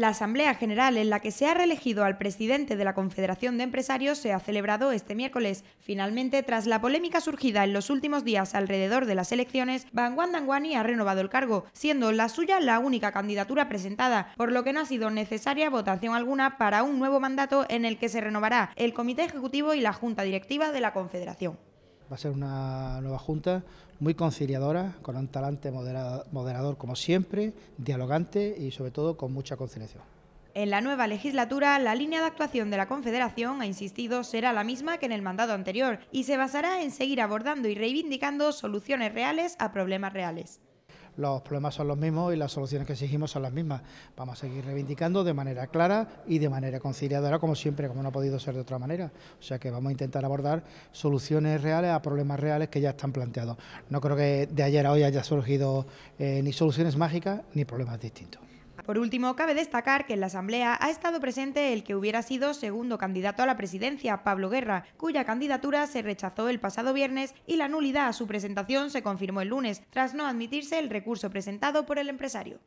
La Asamblea General en la que se ha reelegido al presidente de la Confederación de Empresarios se ha celebrado este miércoles. Finalmente, tras la polémica surgida en los últimos días alrededor de las elecciones, Banguan Dangwani ha renovado el cargo, siendo la suya la única candidatura presentada, por lo que no ha sido necesaria votación alguna para un nuevo mandato en el que se renovará el Comité Ejecutivo y la Junta Directiva de la Confederación. Va a ser una nueva junta muy conciliadora, con un talante moderador como siempre, dialogante y sobre todo con mucha conciliación. En la nueva legislatura, la línea de actuación de la Confederación, ha insistido, será la misma que en el mandato anterior y se basará en seguir abordando y reivindicando soluciones reales a problemas reales los problemas son los mismos y las soluciones que exigimos son las mismas. Vamos a seguir reivindicando de manera clara y de manera conciliadora, como siempre, como no ha podido ser de otra manera. O sea que vamos a intentar abordar soluciones reales a problemas reales que ya están planteados. No creo que de ayer a hoy haya surgido eh, ni soluciones mágicas ni problemas distintos. Por último, cabe destacar que en la Asamblea ha estado presente el que hubiera sido segundo candidato a la presidencia, Pablo Guerra, cuya candidatura se rechazó el pasado viernes y la nulidad a su presentación se confirmó el lunes, tras no admitirse el recurso presentado por el empresario.